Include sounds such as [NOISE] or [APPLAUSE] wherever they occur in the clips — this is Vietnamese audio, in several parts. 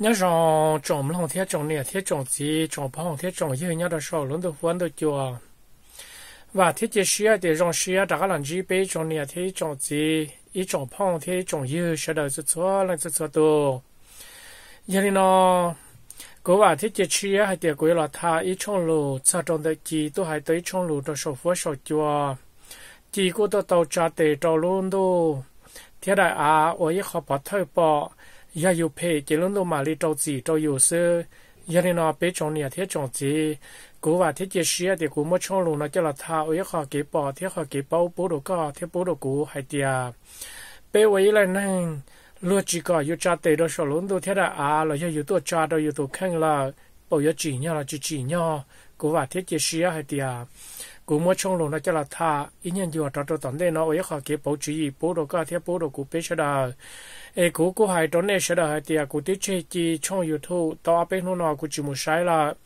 nhớ rằng trồng lòng thế trồng nè thế trồng gì trồng bao lòng thế trồng gì nhớ đó sau lớn được vốn được chưa và thế chỉ xia để rong xia đã làm gì bây trồng nè thế trồng gì ý trồng bao thế trồng gì sau được rất cho là sẽ cho đồ giờ nó cố và thế chỉ xia hay để quay là tha ý trồng lù sa trồng được gì tôi hay tới trồng lúa được sau phố sau chưa chỉ có được tàu cha để trồng luôn đó thế đại à ở ý khó bỏ bao ya yu pe ke lon lo ma li tao zi tao yu se ya ni na pe chong ni the chong zi ko wa the ke shi ya de ko mo chong lo na ke la tha o ya kha ke pa the kha ke pa po do hai tia pe wa yi la nang lo chi ka yu cha te do sho lon do the da a lo ya cha do yu to khang la po ya chi nya la chi chi nya ko wa the ke hai tia 古莫冲龙那叫了他，一年就找着当地那我也好给保注意，保罗个天保罗古别晓得，哎，古古还当那晓得还的啊，古的这几冲油头到阿边弄那古就没晒了，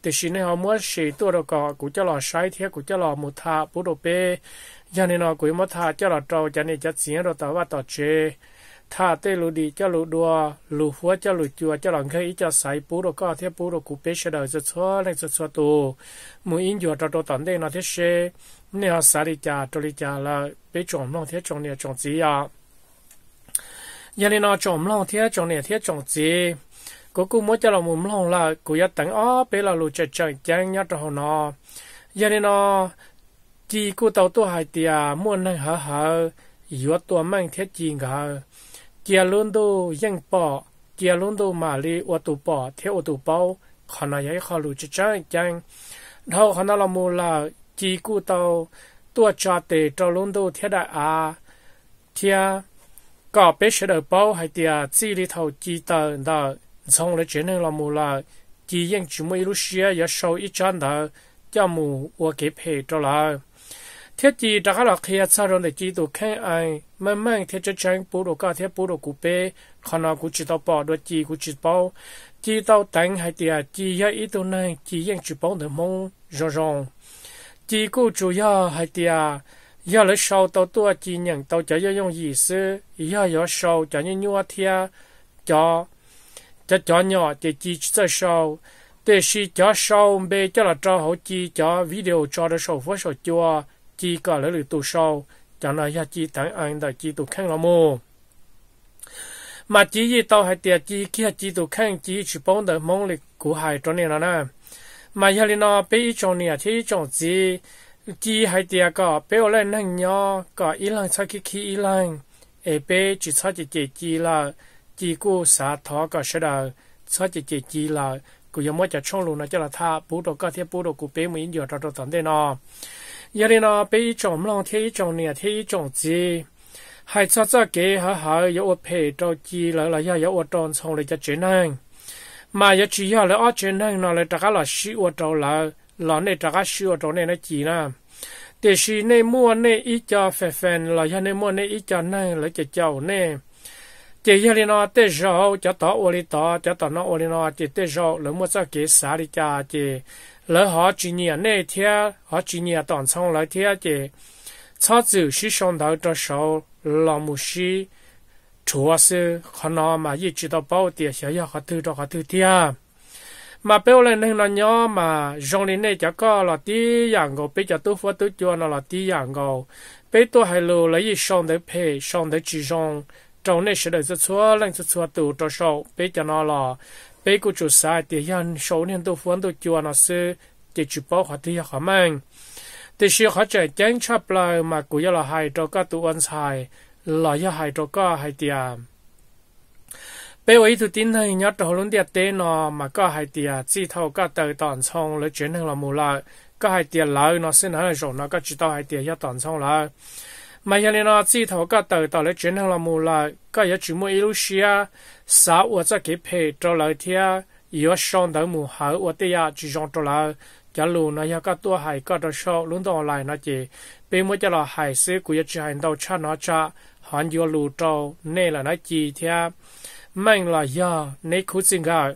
但是呢，我莫是多了个古叫了晒天，古叫了木他保罗别，伢呢那古莫他叫了照，伢呢叫钱了到我到这。ถ้าเตลูดีจะลูดัวลูหัวจะลูจัวจะหลังเคยจะใส่ปูแล้วก็เทียปูแล้วกูเป็ดเฉดจะชัวเล่นจะชัวตัวมูอินจัวตัวตัวตอนเด้นอเทเชเนี่ยสาริจาตุริจาละเป็ดจอมน้องเทียจงเนี่ยจงจีอ่ะยังเนี่ยจอมน้องเทียจงเนี่ยเทียจงจีกูกูมัวจะเรามุมลงละกูยัดตังอ๋อเป็ดเราลูจะจังจังยัดตัวหนอยังเนี่ยจีกูเต่าตัวหายเตียม้วนนั่งเหอะเหอะยัวตัวมั่งเทียจีงเหอะ chia luôn đồ dân bỏ chia luôn đồ mà li ô tô bỏ theo ô tô bao khả năng ấy khó lùi chơi chăng đâu khả năng là mù là chỉ cú tàu tua cho tề cho luôn đồ thế đại à thia có bé sẽ đợi bao hay tia chỉ đi thầu chỉ tờ đó trong lịch chuyện là mù là chỉ dân chỉ mới lúc xưa giờ sau ít chân đó cho mù ô kế phê cho lại thế chi đã là khi sao rồi để chỉ đồ khen ai mà mang thiết chất tránh bù đồ cả thế bù đồ cụ bê khả năng cụ chỉ tao bỏ đồ chỉ cụ chỉ bao chỉ tao đánh hay tiệt chỉ ya ít đồ này chỉ yên chỉ bao được mong rõ ràng chỉ cụ chủ ya hay tiệt ya lấy sau tao tua chỉ nhận tao chỉ yêu dùng gì sư ya ya sau chỉ như nhua thia cho cho cho nhỏ chỉ chỉ cho sau để chỉ cho sau bê cho là cho hậu chỉ cho video cho được sau phối sau chưa จีก็เลยเลยตัวเช่าจานายาจีตังอันแต่จีตัวแข่งละโมมาจียี่ตัวให้เตียจีเคียจีตัวแข่งจีชิปงเดมงเลยกูหายตัวเนี่ยนะมาเฮลินาไปอีจงเนี่ยที่จงจีจีให้เตียก็ไปเอาเล่นนั่งยอก็อีหลังชักขี้ขี้อีหลังเอเปจิชักจีจีจีละจีกูสาทอก็ชดาชักจีจีจีละกูยังไม่จะช่องลงนะเจ้าละท่าปูดก็เทียบปูดกูเป้มือเดียวเราตอนเดนอ一啲啦，被种浪天种年天种子，系作作嘅下下有我皮到机啦啦，又有我当从嚟一转能，嘛一转下嚟我转能啦，嚟大家嚟输我到啦，嗱你大家输我到你呢字啦。แต่ชีในมั่วในอีจาแฟนๆลายในมั่วในอีจานั่งแล้วจะเจ้าเน่เจียลินอเตจอจะต่อโอลิต่อจะต่อนอโอลินอเจเตจอหรือมั่วจะเกสาลิจาเจ lỡ họ chỉ nhà nè thia họ chỉ nhà toàn xong lại thia chị cho dù sĩ xong đầu cho sầu lòng mù sĩ chúa sư khó nó mà ý chỉ tao bảo tiền sẽ yêu họ tư cho họ tư thia mà béo lên nên nó nhỏ mà rong lên nè cho có là tí dạng gò bây giờ tôi phát tôi cho nó là tí dạng gò bây tôi hay lù lấy ý xong để phê xong để chỉ rong trong nè sẽ đợi cho chúa lên cho chúa tụ cho sầu bây giờ nó là bây giờ chúng ta thì hiện số nên tôi phun tôi chua nó sẽ để chụp bao họ thì họ mang thì sự họ chạy chán chấp lại mà cũng là hai trò cá tụ ăn xài là do hai trò cá hai tiền bây giờ tôi tin thấy nhớ trò luôn địa tế nó mà có hai tiền chỉ thâu cá tờ toàn xong rồi chuyển thành là mua lại có hai tiền lại nó sẽ nói là rồi nó có chỉ tao hai tiền cho toàn xong lại Maya lên nó chỉ thầu cả tờ tờ lấy chuyển hàng là mua lại, cả giờ chỉ mua Elusia, sáu hoặc là cái phe cho lại thì à, yếu sang đầu mù hở hoặc là giờ chỉ sang cho lại, giờ lù nó giờ cả tua hải cả đó sau luôn đó lại nó chỉ, bây giờ là hải sư của giờ chỉ hành đầu cha nó cha, hắn yếu lù trâu nên là nó chỉ thì à, mình là giờ nên cứu sinh gạo,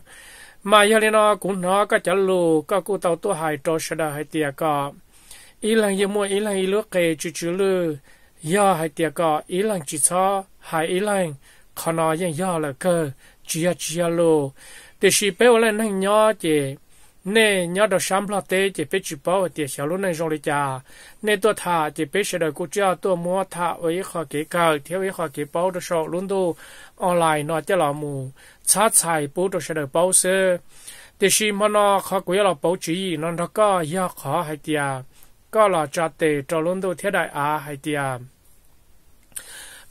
mà giờ lên nó cũng nó cả giờ lù cả cụ tàu tua hải trâu sẽ đã hải tiệt cả, ít lần giờ mua ý lần ý lúc kề chú chú lù do hai tiệc có ý lần chỉ cho hai ý lần khó nói rằng do là cơ chia chia lô thì chỉ béo lên nên nhỏ chị nè nhỏ đó sắm lo tê chỉ bé chỉ bảo tiệc 小路那种的家那多他只 bé 是的估计要多摸他为好给搞贴为好给包的时候轮到 online 那这老母擦菜包的是的包是但是么呢他贵了包主意那他个也好还的啊搞了家的找轮到贴的啊还的啊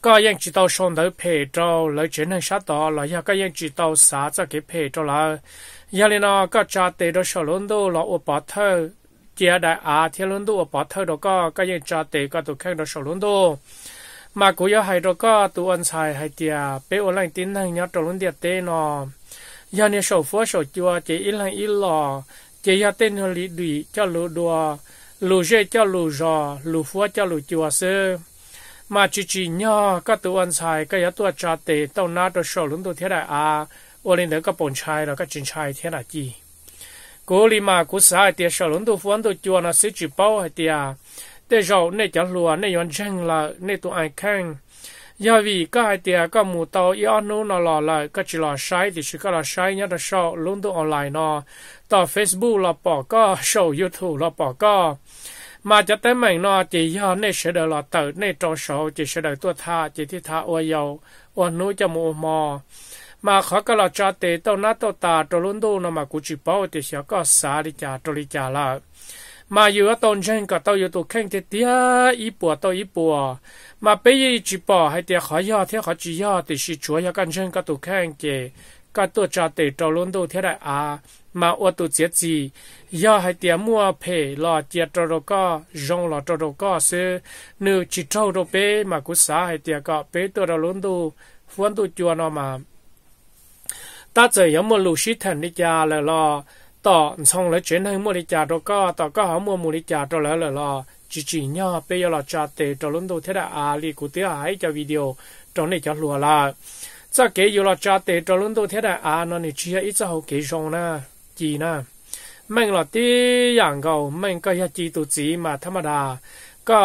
có những chỉ tàu xong tới phê trâu lấy chuyển hàng sát đó là do có chỉ tàu xả ra cái phê trâu là giờ này nó có cha tê đó sổ luôn đó là ô bỏ thơ chia đại à thiên luôn ô bỏ thơ đó có có cha tê có tụ khen đó sổ luôn đó mà cũng có hay đó có tụ ăn xài hay bé ô lành tin hàng nhớ trâu luôn nó giờ này sổ phố sổ chùa chỉ ít hàng ít lò chỉ giờ tên họ lý đùi cho lù đùa lù dê cho lù giò lù phố cho lù chùa xưa mà chỉ chỉ nhỏ các tụ ăn xài cái yếu tụ trả tệ tàu nát tụ sổ lúng tụ thế đại à ô lên tới các bồn chai là các chính chai thế đại gì cố li mà cố sai tiền sổ lúng tụ phun tụ chua nó sẽ chỉ bao hay tiền để rồi nên chả lùa nên yon chân là nên tụ ai khang do vì các hai tiền các mù tàu yếu nô nó lò lại các chỉ lò sai thì chỉ các lò sai nhất là sổ lúng tụ online nó tàu facebook là bỏ có sổ youtube là bỏ có มาจะแต่หม่นอจีย่อในเฉดลอเติในจอโฉจีเฉดตัวทาจีทิทาอวยเยาอวนุจมูมอ มาขอกลอจาเตต้นนัตโตตาตลุนดูนมากุจิปอติเสียก็สาลิจาตริจาละมาอยู่ตอนเช่นก็ต้องอยู่ตัวแข่งเตี้ยอีปัวตัวอีปัวมาไปยี่จีปอให้เตียขอย่อเทียขอจียอติชิชัวยากันเช่นก็ตัวแข่งเจ cả tổ cha tể trâu lôn đô mà ô tổ chết gì do hai tiếng mua phê lò chia trâu đồ co rong lò trâu đồ co sư nữ chỉ trâu đồ bê mà cú xá hai tiếng có bê tổ trâu lôn đô mà ta giờ có một lũ sĩ thần đi cha là lò tỏ xong lấy chuyện này mua đi cha đồ co có họ mua mua đi cha trâu lỡ chỉ chỉ nhau bây giờ là cha tể trâu lôn đô thế đại à lì video trong này cho lùa là 这给有了家的，这轮都贴在啊，那你只要一直好给上呢，几呢？มันหลอดที่อย่างเก่ามันก็ยาจีตุจีมาธรรมดาก็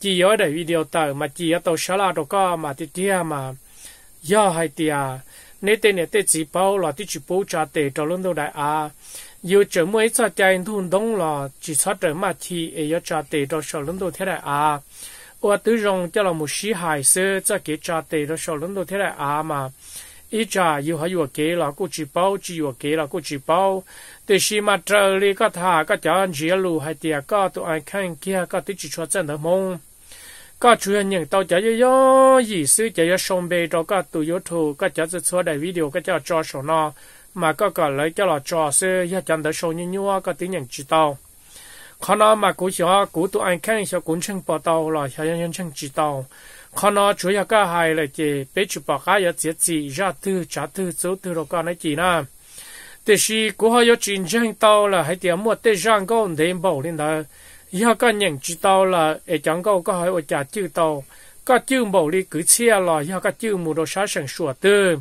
จีย้อยได้วิดีโอเตอร์มาจีตัวชลาตัวก็มาติเตียมาย่อให้เตียในเตเนี่ยเตจีเป้าหลอดที่จีปูจาเตตัวลุ่นตัวได้อาอยู่เจอมวยสะใจทุนดงหลอดจีซัดเตมาทีเอยจาเตตัวชลุ่นตัวเท่าได้อา我都用叫了木西海色，这给家得了小人都贴来阿嘛。一家又还有给了过去包，只有给了过去包。但是嘛，这里个他个家人一路还第二个都爱看见个对起出真的梦。个主要人到家要要意思，就要上班到个都有头，个家子出来 video 个叫招手呢，嘛个个来叫了招手，也讲得少人有啊个对人知道。可能嘛，古时候古都按肯定是管清报道咯，小人人清知道。可能主要个系咧，就别处报家有自己热度、热度、走度咯，个那几呢？但是古好有真正到了，还点么？对上个年报领导，以后个人知道了，会讲个个还会加知道，个知道哩举起了，以后个知道都啥成说的。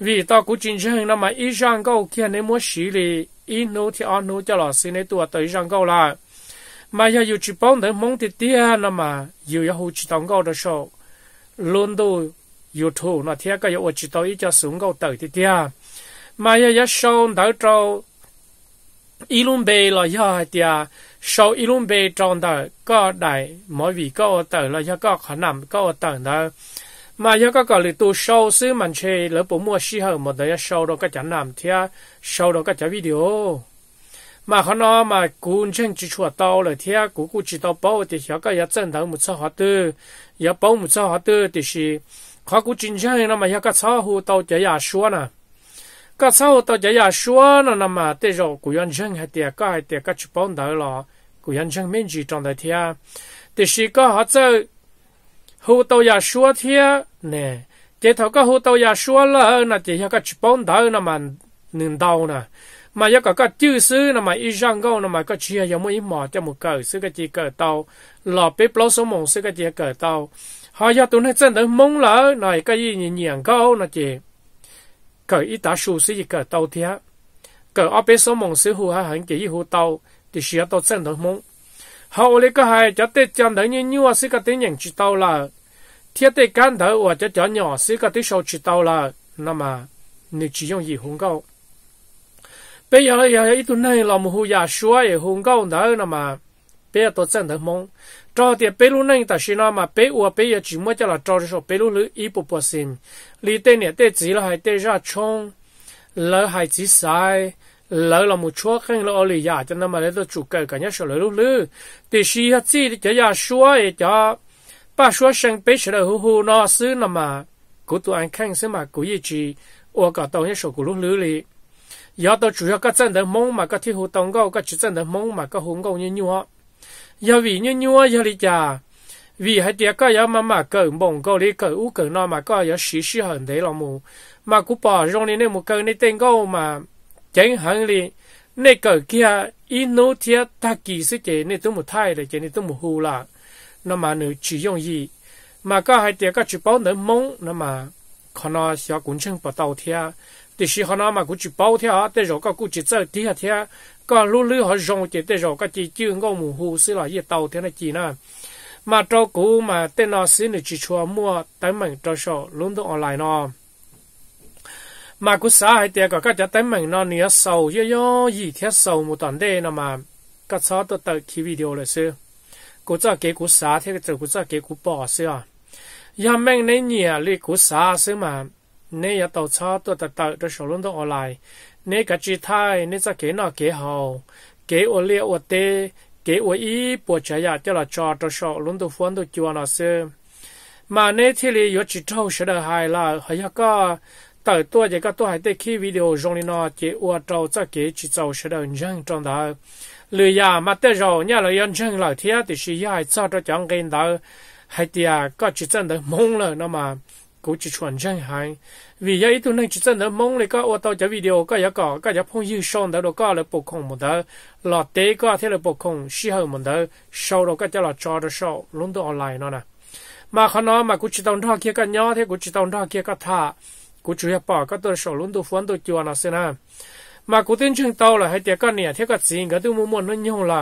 vì ta cũng chính xác là mà ít rằng câu kia nếu muốn xử lý ít nô thì ăn nô cho là xin lấy tua tới rằng câu là mà giờ yêu chỉ bóng đến mong thì tia à, nó mà yêu yêu chỉ tông gạo đó sao luôn đồ yêu thu nó thiệt cái yêu chỉ tông ít cho xuống gạo tới thì tia à. mà giờ yêu sau cho, trâu ilum bê là yêu tia à. sau ilum bê trong đó có đại mỗi vị có tới là yêu có khả năng có tới đó mà giờ các cái tu sau sư mình chơi lỡ bốn mua sĩ hậu mà đấy sau đó các chả làm thia sau đó các chả video mà họ nó mà cũng chân chỉ chùa tàu là thế cũng cũng chỉ tàu bảo thì họ cái chân thằng một sao họ tư giờ bảo một sao họ tư thì là họ cũng chính chân nó mà họ cái sao hồ tàu chỉ là xua nè cái sao hồ tàu chỉ là xua nè nằm mà thế rồi cũng yên chân hay thế cái hay thế cái chỉ bảo đầu là cũng yên chân mình chỉ trong đời thế thì là cái họ chơi hồ tàu là xua thế nè chỉ thằng cái hồ tàu là xua là nè chỉ họ cái chỉ bảo đầu nè mà nền đầu nè mà yêu cả các chữ sư là mà ít răng gâu là mà các chia yêu mỗi mỏ cho một cờ sư cái gì cờ tàu lò bếp lò số mông sư cái gì cờ tàu họ yêu tụi nó chân tới mông lỡ này cái gì nhìn nhìn gâu là gì cờ ít tá su sư gì cờ tàu thế cờ ở bếp số mông sư hù ha hẳn chỉ hù tàu thì sửa tàu chân tới mông họ lấy cái hai cho tết chân tới như như sư cái tiếng nhận chỉ tàu là thiết tết can thở hoặc cho cho nhỏ sư cái tiếng sâu chỉ tàu là nằm mà nếu chỉ dùng gì hùng gâu bây giờ là ít tuần này là một hồi giả xóa để hùng cao đó là mà bây giờ tôi chân thật mong cho thì bây lúc này ta xin mà bây giờ bây giờ chỉ mới cho là cho số bây lúc lưỡi ít bộ bộ xin lý tên này tên gì là hai tên ra chung lỡ hai chỉ sai lỡ là một chỗ khác lỡ lì nhà cho nên mà lấy tôi chủ cái, cái nhà số lỡ lúc lư thì khi hết gì thì cho giả xóa để cho ba xóa sang bây giờ là hù hù nó xứ là mà của tụi anh khang xứ mà của ý chỉ ô cả tàu nhất số của lúc lư giờ tôi chủ yếu các chân được mong mà các thi hồ tông gâu các chân được mong mà các hùng gâu như như họ giờ như như họ giờ đi già vì hai tiệc các mà mà cởi mông gâu đi cởi u cởi no mà các giờ xí xí hơn thế là mù mà cũng bỏ rong đi nên một cởi nên tên gâu mà chẳng hẳn đi nên cởi kia ít nô thiệt ta kỳ sự chế nên tôi một thay rồi chế tôi một hù là nó mà nữ chỉ dùng gì mà các hai tiệc các chỉ bảo được mong nó mà 可能小工程不到天，thì họ nói mà cũng chỉ bao theo để rồi các cũng chỉ chơi thì hả thế có lúc lứa họ dùng rồi các chỉ chưa ngon mù xí là gì tàu thế chỉ nè mà cho cũ mà tên nó xí chỉ cho mua tới mình cho số luôn được online nó mà cũng xã hay tiền có các cái tới mình nó nhiều sầu yo yo gì thế một tuần đây nó mà các cháu tôi tự khi rồi xí cũng cho cái cũng xã thế cái cũng cho cái cũng bỏ xí à giờ mình này nhiều lấy cũng xã xí mà nè ya tàu cho tôi tự tự tôi sổ luôn tôi ở lại nè cả chị thay nè cho kế nọ kế hậu kế ô lia ô tê kế ô ý bộ trái ya cho là cho tôi sổ luôn tôi phun tôi chua nó xưa mà nè thì li yo chỉ thâu sẽ được hài là hay có tự tôi chỉ có tôi hay tới khi video trong này nó kế ô trâu cho kế chỉ trâu sẽ được nhân trong đó lười ya mà tới rồi nhà là yên chân lại thiệt thì sự ya cho tôi chẳng cái đó hay thì à có chỉ chân được mong rồi nó mà กูจะชวนจังไห้วิยาอีตัวนึงจะเสนอมงเลยก็ว่าต่อจากวิดีโอก็อยากก็ก็อยากพงยืดช่องแต่เราก็เลยปกคงมันเดอหลอดเตก็ที่เราปกคงชี้ให้มันเดอโชว์เราก็จะหลอดจอเราโชว์ลุ้นตัวออนไลน์เนาะนะมาขนอมากูจะต้องท่อเคียกันย่อที่กูจะต้องท่อเคียก็ท่ากูจะปอก็ตัวโชว์ลุ้นตัวฟ้นตัวจวนเอาเสนะมากูตื่นเช้าโตเลยให้เด็กก็เนี่ยเที่ยก็สิงก็ตัวมัวมัวนั่นยงละ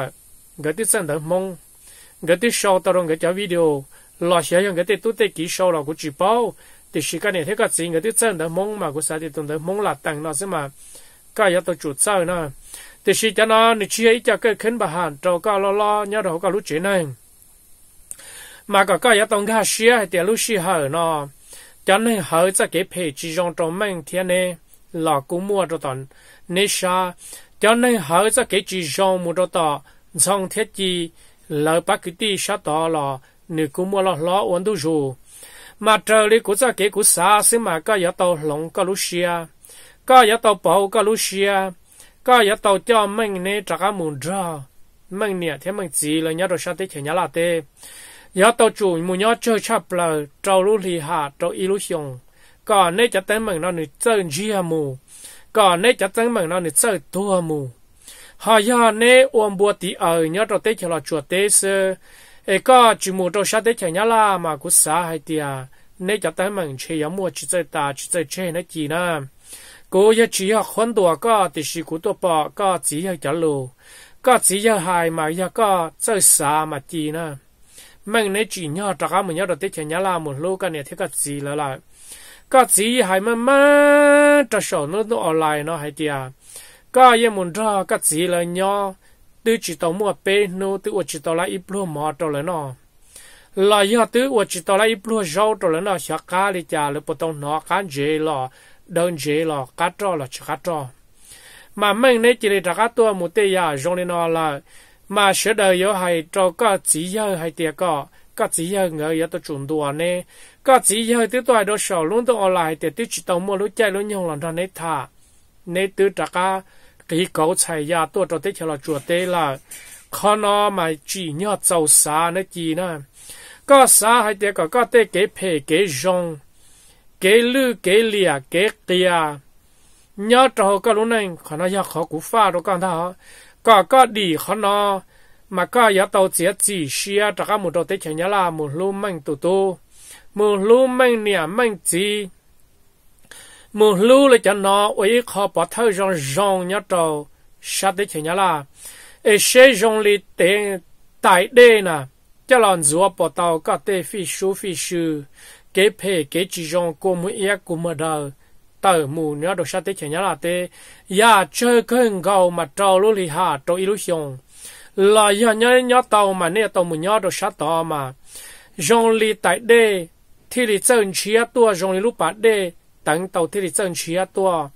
ก็ที่เสนอมงก็ที่โชว์ตัวเราก็จะวิดีโอ lo xia yang cái tê tu tê kỹ sâu là của chỉ bao thì cái này thấy cái gì người ta chân đã mong mà của sao thì tụng đã mong là tăng nó xem mà cái yếu tố chủ sao nó thì cho nó nếu chỉ ấy cái khen bà hàn cho cái lo lo nhớ đâu cái lúc chuyện này mà cả cái yếu tố cái xia thì lúc xia hở nó cho nên hở cho cái phê chỉ trong trong mình thiên này là cũng mua cho tận nên cho nên hở cho cái chỉ trong mua cho tận trong thiết chi lợi bác cái tí sao đó là nữ cũng mua lo lo uống tu dù mà trời đi cũng ra cái cũng xa xí mà có yếu tàu lồng có lúc xia có yếu tàu bầu có lúc xia có yếu tàu cho mình nè trả cả mùn ra mình nè thế mình chỉ là nhớ rồi sao tới nhà là tê yếu tàu chủ mù nhớ chơi chập là trâu lúc lì hạ trâu illusion còn nè cho tới mình nó nữ chơi gia mù còn nè cho tới mình nó nữ chơi tua mù họ giờ nè uống bùa tí ở nhớ rồi tới nhà là chuột tê sơ e có chỉ một trâu sát đấy chả nhá mà cũng xả hay tiệt nếu cho tới mình chơi mua chỉ chơi ta chỉ chơi chơi nó na cô giờ chỉ học khoan đùa thì chỉ của tôi bỏ chỉ học trả lù chỉ giờ mà giờ có chơi mà chỉ na mình nếu chỉ nhớ trả mình nhớ được tết chả một lô cái này thì có gì là lại có chỉ hài mà mà trả sổ nó online nó hay tiệt có giờ muốn ra có chỉ là nhau tư chỉ tàu mua bê nô tư ở chỉ tàu lại ít lúa mò trâu lớn nọ là như tư ở chỉ tàu lại ít lúa rau trâu lớn nọ xả cá đi chả lỡ bột tông nó cá dễ lò đơn dễ lọ cá trâu lọ chỉ cá trâu mà mình nên chỉ để cá tua một tê ya rong lên nọ là mà sửa đời yếu hay cho có chỉ yếu hay tiệt có có chỉ yếu ngờ yếu tôi chuẩn đùa nè có chỉ yếu tư tôi đồ sầu luôn tôi online tiệt tư chỉ tàu mua lúc chạy lúc nhung làm cho nấy thả nấy tư trả cá cái cầu chạy ya tua cho tới cho là chùa tế là khó nó mà chỉ nhớ giàu xa nó chỉ na, có xa hay thế có có tế cái phê cái rong cái lư cái lìa cái kia nhớ cho cái lúc này khó nó ya khó cú pha đó con thao có có đi khó nó mà có ya tàu chỉ chỉ xia cho các một đầu tế cho nhớ là một lúc mình tụ tụ một lúc mình nhà mình chỉ mo hlu le chan no we kho pa tho jong jong nya to sha de chen ya la e she jong li te tai de na cha lon zuo po tao ka te fi shu fi shu ke phe ke chi jong ko mu ya ku ma da ta mu nya do sha de chen ya la te ya che ken ga ma to lu li ha to i lu xiong la ya nya nya tao ma ne to mu nya do sha to ma jong li tai de ที่ลิเซนเชียตัวจงลิลุปัดเด等到这里争取要多。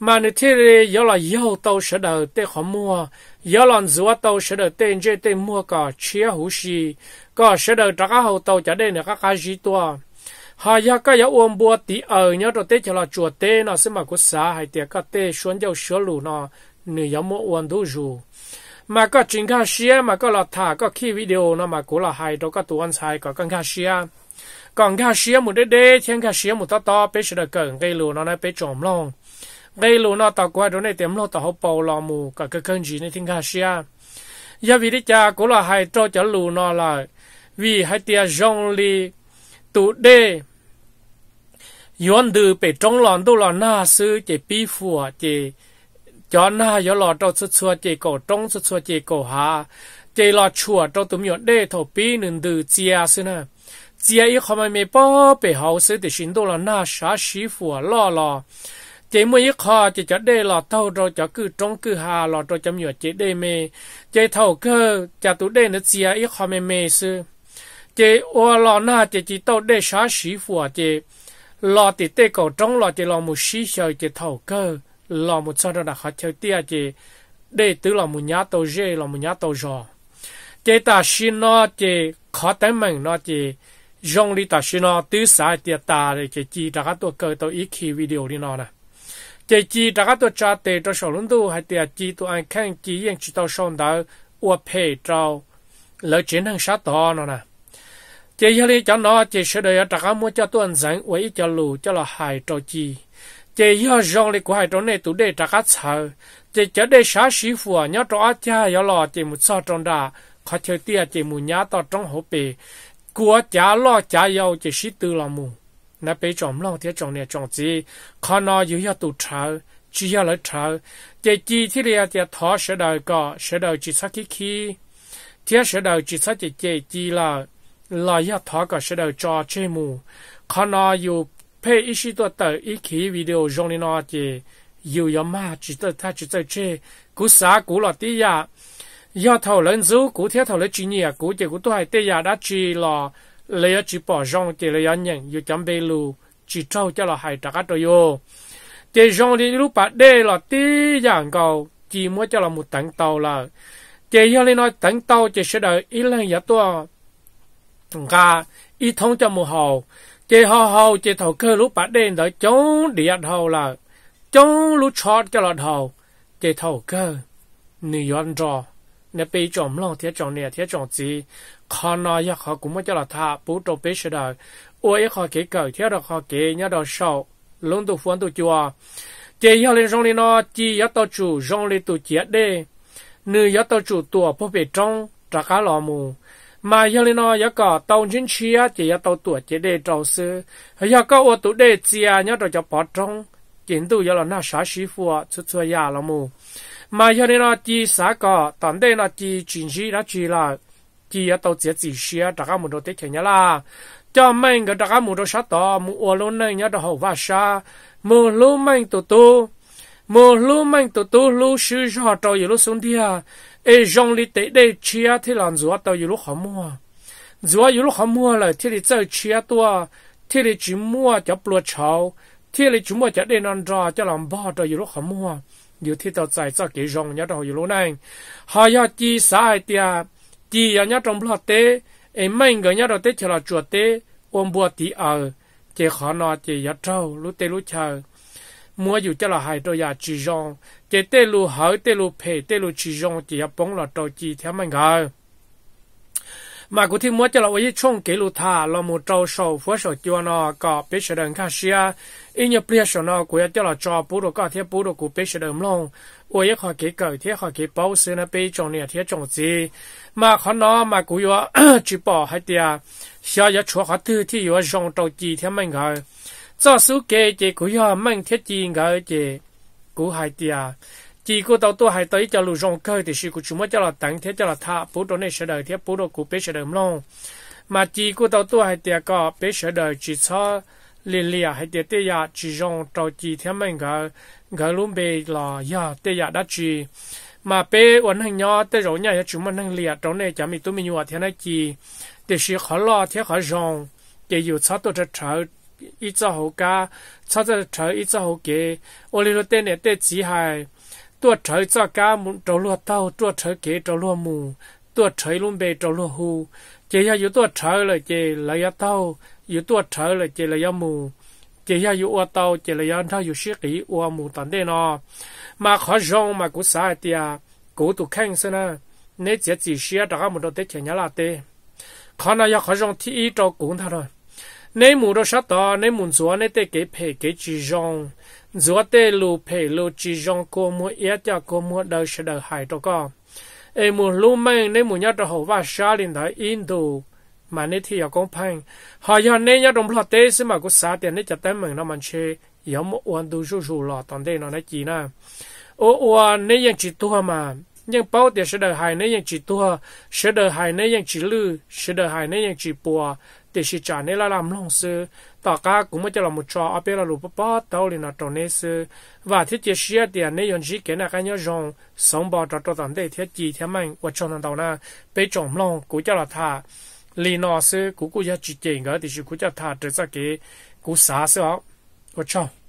mà nếu thế thì giờ là yêu tàu sẽ đầu để họ mua giờ là giữa tàu đầu tên chơi để mua cả chia hữu sĩ cả sẽ đầu trả các hậu trả đây là các cái to hà ya cái ya ôm bùa tí ở nhớ rồi tết cho là chùa tê nó sẽ mà có xá hay tiệc các tê xuống dầu xuống lù nó nửa giờ mua mà có chính khá xia mà có là thả có khi video nó mà có là hay đó các tuần sai có căng khá xia còn cái xía một đế đế thiên cái xía một to to giờ sửa cẩn gây lùn nó nói bé trộm lòng gây lùn nó tao qua đó này tiệm lô tao hậu bầu lò mù cả cái cơn gì này thiên cái xía giờ vì đi cha cũng là hai trâu chở lùn nó lại, vì hai tia rong li tụ đê yon từ bị trong lòn đâu lòn na sư chỉ bi phùa chỉ cho na yo lò trâu xuất xua chỉ cổ trống xuất xua chỉ cổ hà chỉ lò chuột trâu tụm yon đê thổ bi nương từ chia sư na 只要一看咪咪宝贝好色的行动了，那啥媳妇啊，啦啦。chỉ mới ít khó chỉ cho đây là thâu rồi cho cứ trong cứ hà là rồi chấm nhựa chỉ đây mê chỉ thâu cơ chỉ tụ đây nó chỉ ít khó mê mê sư chỉ ô là na chỉ chỉ tao đây xá sĩ phụ chỉ là thì tê cầu trong là chỉ là một sĩ chỉ thâu cơ là một sao đó là khó tia chỉ đây tứ là một nhà tàu dê là một nhà tàu giò chỉ ta xin nó chỉ khó tới mình nó chỉ 用你但是呢，对啥的打的这鸡，大家都搞到一起 video 的呢呢。这鸡大家都扎的，这小龙都还得鸡都按看鸡眼知道上到我拍照，了只能杀到了呢。这一类叫哪？这是的，大家莫叫断人，我一条路叫了海着鸡。这要让你过海着那都得大家操，这叫得啥师傅啊？你要找阿家要了，这么操中的，他就得这么伢到中后边。của cha lo cha yêu chỉ sĩ tư là mù nà bị chồng lo thì chồng này chồng gì khó nó yêu yêu tụ trở chỉ yêu lại trở chỉ chỉ thì là chỉ thọ sẽ đời có sẽ đời chỉ sát khí khí thì sẽ đời chỉ sát chỉ chỉ chỉ là là yêu thọ có sẽ đời cho chế mù khó nó yêu phê ít sĩ ตัว tờ ít khí video trong đi nó chỉ yêu yêu ma chỉ tờ ta chỉ tờ chế cú xã cú lọ tí ya do thầu lớn dấu cú theo thầu lên chỉ nhỉ cú chỉ cú tôi hay tây giờ đã chỉ là lấy chỉ bỏ rong chỉ lấy nhận dù chấm bê lù chỉ trâu cho là hay trả cá yo vô chỉ rong đi lúc bắt đê là tí dạng cầu chỉ muốn cho là một tặng tàu là chỉ giờ lên nói tặng tàu chỉ sẽ đợi ít lên giờ tôi cả ít thông cho một hầu chỉ hầu hầu chỉ thầu cơ lúc bắt đê đợi chống địa hầu là chống lúc chót cho là hầu chỉ thầu cơ nửa yon rồi nè bị chọn lòng thiết chọn nè thiết chọn gì khó nói ya khó cũng mới cho là tha bố trâu bế sẽ đời ôi khó kể cởi thiết đó khó kể nhớ đó sầu luôn tụ phun tụ chùa chỉ yêu lên rong lên nó chỉ yêu tổ chủ rong lên tụ chết đi nữ yêu tổ chủ tụ bố bể trong trả cá lò mù mà yêu lên nó yêu cả tàu chiến chia chỉ yêu tao tụ chết đi trâu sư yêu cả ô tụ đê chia nhớ đó cho bỏ trong chính tụ yêu là na sáu sư phụ xuất xuất nhà lò mù mà hiện nay nó chỉ sáu cái, tận đây nó chỉ chuyển chỉ nó chỉ là chỉ ở đâu chỉ chỉ xe, tất cả mọi đồ tiết kiệm là cho mình cái tất cả mọi đồ sát đó, mọi ô luôn này nhớ đồ hậu vả sa, mọi luôn mình tụ tu, mọi luôn mình tụ tu luôn sư cho tàu yêu lô xuống đi à, ai dòng lý tế đây à? thì làm gì tàu luôn lô khó mua, gì yêu lô khó mua là thì đi chơi à? tua, thì lại chỉ mua cho bùa cháo, thì lại chỉ mua cho đi non trò cho làm bao tàu yêu lô khó mua. อยู่ที่ตัวใจจะกี่รองยัดเราอยู่รู้นั่นหายาจีสายเตียจีอย่างยัดตรงพลอเตเอ็มไม่เงยยัดเราเตเฉลาจวดเตอมบัวตีเอาเจขอนอเจยัดเท่ารู้เตรู้เชามัวอยู่จะละหายตัวยาจีรองเจเตรู้หายเตรู้เพเตรู้จีรองเจยับปงหลอดตัวจีเท่ามันเงย mà cụ thì mua cho là với chung kỷ lục thà là một trâu sầu phố sầu chưa nó có bế sự đơn khác xia in nhớ bế sự nó của cho là cho bù đồ có thiết bù đồ của biết sự đơn long với họ kỹ cởi thiết họ kỹ bảo sự nó bế trọng nè, thiết trọng gì mà họ nó mà cụ yo [COUGHS] chỉ bỏ hai tia xia yo chúa họ thư thì yo rong trâu gì thế mình rồi cho số kế chỉ cụ yo mình thiết gì rồi chỉ cụ hai tia chỉ có tàu tôi hay tới cho lù rong khơi thì sự của chúng mới cho là tặng thế cho là tha bố đồ này sẽ đợi thế bố đồ của bé sẽ đợi long mà chỉ có tàu tôi hay tiệt có bé sẽ đợi chỉ cho liền liền à, hay tiệt tiệt ya à, chỉ rong trâu chỉ thế mình gỡ gỡ luôn bề là ya tiệt ya đã chỉ mà bé vẫn hành nhỏ tới rồi nhà chúng mình hành liền trong này chả mình tôi mình nhua thế này chỉ thì sự khó lo thế khó rong chỉ yêu cho tôi trở trở ít cho hậu ca cho trở ít cho hậu kế ô liu tên này tên chỉ hay ตัวเฉยจ้ากามุนจลัวเต้าตัวเฉยเก๋จลัวมูตัวเฉยลุ่มเบจลัวหูเจียอยู่ตัวเฉยเลยเจระยะเต้าอยู่ตัวเฉยเลยเจระยะมูเจียอยู่อัวเต้าเจระยะเท่าอยู่เชี่ยกีอัวมูตันเดนอมาขอจงมากุสาเตียกูตุแข่งซะนะเนเจียจีเชียจากมุนเตเขียนยาลาเตขอนายขอจงที่อีจอกูนท่านเลยในหมู่รสชาติในหมู่สัวในเตเก๋เพเก๋จีจง giữa tê lù phê lù chỉ dòng cô mua yết cho cô mua đầu sẽ đầu hải đó có ai mua lù mày nên mua nhát đó hậu và xa lên tới Indo mà nên thi ở công phang họ giờ nên nhát đồng lọt tê xem mà có xa tiền nên chặt tay mình nó mình chơi yếu một uan tu su su lọt toàn tê nó nói gì na ô uan nên ยัง chỉ tua mà nhưng bao tiền sẽ đầu hải chỉ tua sẽ đầu hải nên ยัง chỉ lư sẽ đầu hải chỉ bùa thì chỉ trả nên là làm lòng sư tỏ cả cũng mới cho là một trò ở bên là bắp bó đâu liền là trò nên sư và thiết chế xe tiền anh ấy dùng chỉ cái là cái nhớ rong sống bò trò trò tạm đây thiết chỉ thế mạnh và chọn thằng đầu na bê trộm lòng cũng cho là thà lì nọ sư cũng cũng cho chỉ tiền cái thì chỉ cũng cho thà trở ra cái cũng xả sư họ và chọn